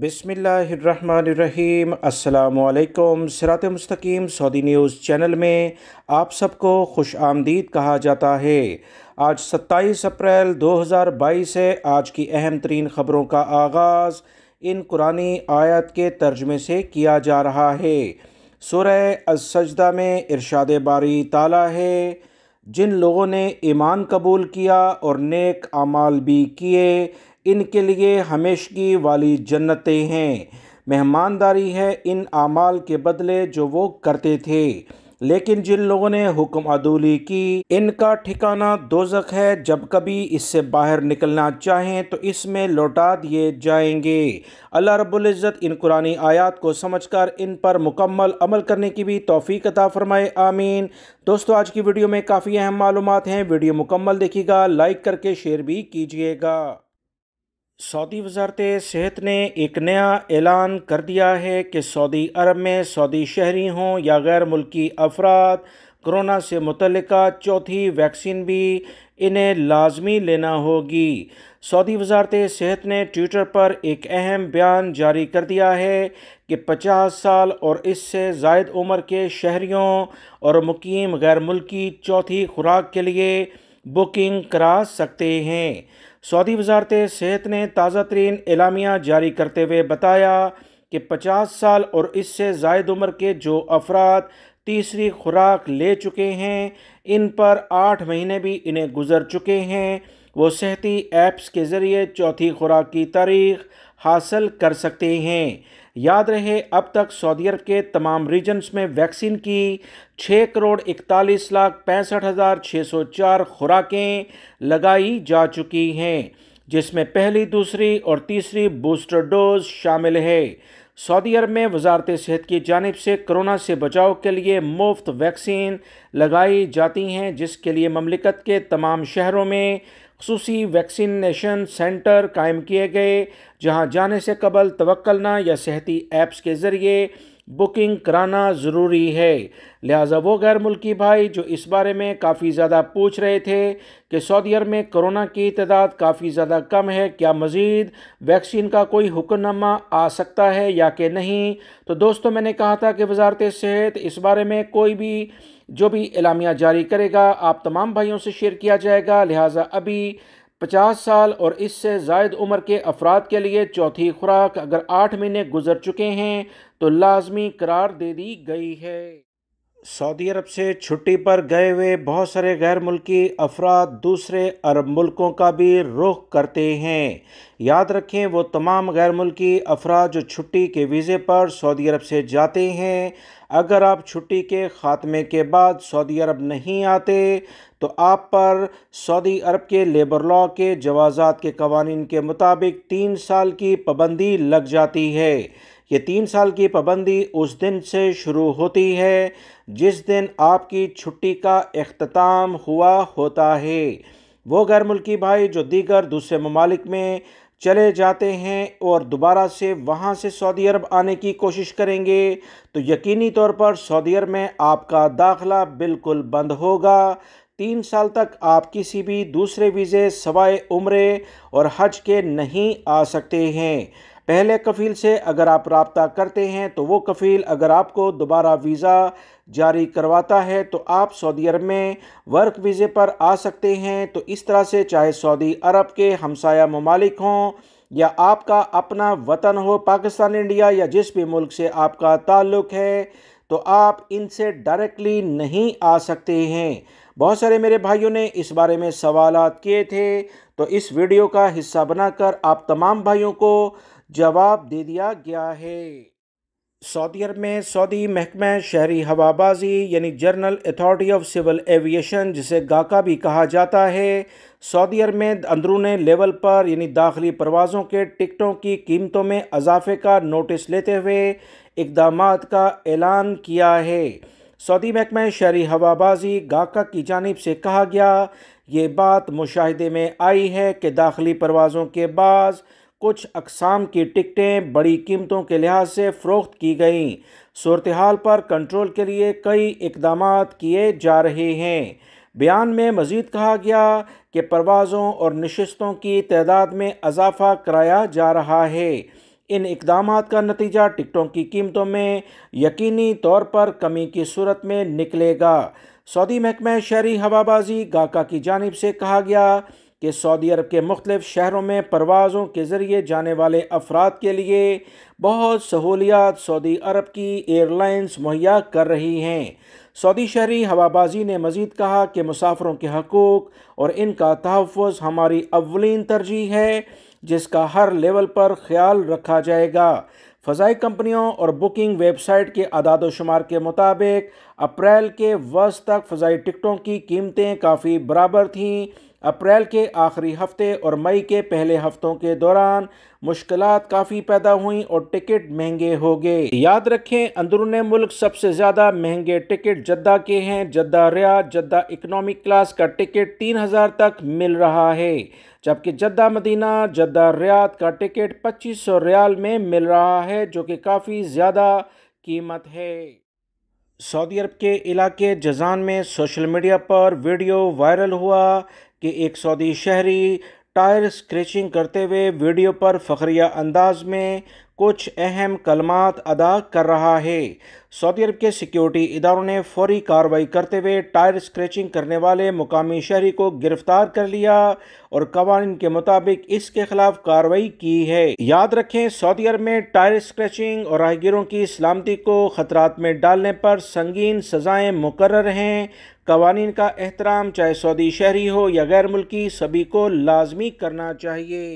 बिसमीम् अल्लाम स़रात मस्तकीम सऊदी न्यूज़ चैनल में आप सबको खुश आमदीद कहा जाता है आज 27 अप्रैल 2022 है आज की अहम तरीन ख़बरों का आगाज़ इन कुरानी आयत के तर्जमे से किया जा रहा है सुरह असजदा में इरशाद बारी ताला है जिन लोगों ने ईमान कबूल किया और नेक अमाल भी किए इनके लिए हमेशगी वाली जन्नतें हैं मेहमानदारी है इन आमाल के बदले जो वो करते थे लेकिन जिन लोगों ने हुक्म अदूली की इनका ठिकाना दोजक है जब कभी इससे बाहर निकलना चाहें तो इसमें लौटा दिए जाएंगे अल्लाह रब्ज़त इन कुरानी आयात को समझकर इन पर मुकम्मल अमल करने की भी तोफ़ी अता फ़रमाए आमीन दोस्तों आज की वीडियो में काफ़ी अहम मालूम हैं वीडियो मुकम्मल देखिएगा लाइक करके शेयर भी कीजिएगा सऊदी वजारत सेहत ने एक नया ऐलान कर दिया है कि सऊदी अरब में सऊदी शहरी हों या गैर मुल्की अफराद कोरोना से मुतल चौथी वैक्सीन भी इन्हें लाजमी लेना होगी सऊदी वजारत सेहत ने ट्विटर पर एक अहम बयान जारी कर दिया है कि 50 साल और इससे जायद उम्र के शहरीों और मुकीम गैर मुल्की चौथी खुराक के लिए बुकिंग करा सकते हैं सऊदी वजारत सेहत ने ताज़ा तरीन एलामिया जारी करते हुए बताया कि पचास साल और इससे जायद उम्र के जो अफराद तीसरी खुराक ले चुके हैं इन पर आठ महीने भी इन्हें गुजर चुके हैं वो सेहती ऐप्स के ज़रिए चौथी खुराक की तारीख हासिल कर सकते हैं याद रहे अब तक सऊदी अरब के तमाम रीजन्स में वैक्सीन की छः करोड़ इकतालीस लाख पैंसठ हज़ार छः सौ चार खुराकें लगाई जा चुकी हैं जिसमें पहली दूसरी और तीसरी बूस्टर डोज शामिल है सऊदी अरब में वजारत सेहत की जानब से कोरोना से बचाव के लिए मुफ्त वैक्सीन लगाई जाती हैं जिसके लिए ममलिकत के तमाम शहरों में खसूसी वैक्सीनेशन सेंटर कायम किए गए जहां जाने से कबल तवक्लना या सेहती ऐप्स के ज़रिए बुकिंग कराना ज़रूरी है लिहाजा वो गैर मुल्की भाई जो इस बारे में काफ़ी ज़्यादा पूछ रहे थे कि सऊदी अरब में कोरोना की तादाद काफ़ी ज़्यादा कम है क्या मज़ीद वैक्सीन का कोई हुक्मनामा आ सकता है या कि नहीं तो दोस्तों मैंने कहा था कि वजारत सेहत इस बारे में कोई भी जो भी एलामिया जारी करेगा आप तमाम भाइयों से शेयर किया जाएगा लिहाजा अभी पचास साल और इससे जायद उम्र के अफराद के लिए चौथी खुराक अगर आठ महीने गुजर चुके हैं तो लाजमी करार दे दी गई है सऊदी अरब से छुट्टी पर गए हुए बहुत सारे गैर मुल्की अफराद दूसरे अरब मुल्कों का भी रुख करते हैं याद रखें वो तमाम गैर मुल्की अफराद जो छुट्टी के वीज़े पर सऊदी अरब से जाते हैं अगर आप छुट्टी के ख़ात्मे के बाद सऊदी अरब नहीं आते तो आप पर सऊदी अरब के लेबर लॉ के जवाज़ात के कवानीन के मुताबिक तीन साल की पाबंदी लग जाती है ये तीन साल की पाबंदी उस दिन से शुरू होती है जिस दिन आपकी छुट्टी का अख्ताम हुआ होता है वो गैर मुल्की भाई जो दीगर दूसरे ममालिक में चले जाते हैं और दोबारा से वहाँ से सऊदी अरब आने की कोशिश करेंगे तो यकीनी तौर पर सऊदी अरब में आपका दाखला बिल्कुल बंद होगा तीन साल तक आप किसी भी दूसरे वीज़े सवाए उम्र और हज के नहीं आ सकते हैं पहले कफ़ील से अगर आप रबता करते हैं तो वो कफ़ील अगर आपको दोबारा वीज़ा जारी करवाता है तो आप सऊदी अरब में वर्क वीज़े पर आ सकते हैं तो इस तरह से चाहे सऊदी अरब के हमसाया ममालिक हों या आपका अपना वतन हो पाकिस्तान इंडिया या जिस भी मुल्क से आपका ताल्लुक़ है तो आप इनसे डायरेक्टली नहीं आ सकते हैं बहुत सारे मेरे भाइयों ने इस बारे में सवाल किए थे तो इस वीडियो का हिस्सा बनाकर आप तमाम भाइयों को जवाब दे दिया गया है सऊदी अरब में सऊदी महकमा शहरी हवाबाजी यानी general authority of civil aviation जिसे गाका भी कहा जाता है सऊदी अरब में अंदरून लेवल पर यानी दाखिली परवाज़ों के टिकटों की कीमतों में अजाफे का नोटिस लेते हुए इकदाम का ऐलान किया है सऊदी महकमा शहरी हवाबाजी गाका की जानब से कहा गया ये बात मुशाहदे में आई है कि दाखिली परवाज़ों के बाद कुछ अकसाम की टिकटें बड़ी कीमतों के लिहाज से फ़रोख्त की गईं सूरत हाल पर कंट्रोल के लिए कई इकदाम किए जा रहे हैं बयान में मज़ीद कहा गया कि परवाज़ों और नशस्तों की तदाद में अजाफा कराया जा रहा है इन इकदाम का नतीजा टिकटों की कीमतों में यकीनी तौर पर कमी की सूरत में निकलेगा सऊदी महकमे शहरी हवाबाजी गाका की जानब से कहा गया कि सऊदी अरब के मुख्तलिफ़ शहरों में परवाज़ों के ज़रिए जाने वाले अफराद के लिए बहुत सहूलियात सऊदी अरब की एयरलाइंस मुहैया कर रही हैं सऊदी शहरी हवाबाजी ने मज़ीद कहा कि मुसाफरों के हकूक़ और इनका तहफ़ हमारी अवलिन तरजीह है जिसका हर लेवल पर ख्याल रखा जाएगा फ़जाई कंपनियों और बुकिंग वेबसाइट के अदाद शुमार के मुताबिक अप्रैल के वस्त तक फ़जाई टिकटों की कीमतें काफ़ी बराबर थीं अप्रैल के आखिरी हफ्ते और मई के पहले हफ्तों के दौरान मुश्किल काफ़ी पैदा हुई और टिकट महंगे हो गए याद रखें अंदरून मुल्क सबसे ज़्यादा महंगे टिकट जद्दा के हैं जद्दा रिया जद्दा इकनॉमिक क्लास का टिकट तीन हज़ार तक मिल रहा है जबकि जद्दा मदीना जद्दा रियाद का टिकट पच्चीस सौ रियाल में मिल रहा है जो कि काफ़ी ज़्यादा कीमत है सऊदी अरब के इलाके जजान में सोशल मीडिया पर वीडियो वायरल हुआ कि एक सऊदी शहरी टायर स्क्रैचिंग करते हुए वीडियो पर फखरिया अंदाज में कुछ अहम कलमात अदा कर रहा है सऊदी अरब के सिक्योरिटी इदारों ने फौरी कार्रवाई करते हुए टायर स्क्रैचिंग करने वाले मुकामी शहरी को गिरफ्तार कर लिया और कवानीन के मुताबिक इसके खिलाफ कार्रवाई की है याद रखें सऊदी अरब में टायर स्क्रैचिंग और राहगीरों की सलामती को खतरात में डालने पर संगीन सजाएं मुकर हैं कवानीन का एहतराम चाहे सऊदी शहरी हो या गैर मुल्की सभी को लाजमी करना चाहिए